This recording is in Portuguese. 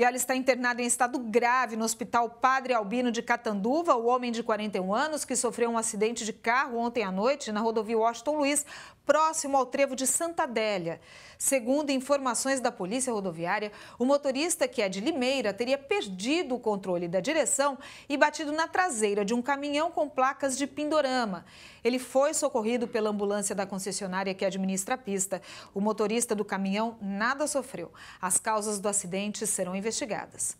E ela está internada em estado grave no Hospital Padre Albino de Catanduva. O homem de 41 anos, que sofreu um acidente de carro ontem à noite na rodovia Washington Luiz, próximo ao trevo de Santa Adélia. Segundo informações da Polícia Rodoviária, o motorista, que é de Limeira, teria perdido o controle da direção e batido na traseira de um caminhão com placas de pindorama. Ele foi socorrido pela ambulância da concessionária que administra a pista. O motorista do caminhão nada sofreu. As causas do acidente serão investigadas investigadas.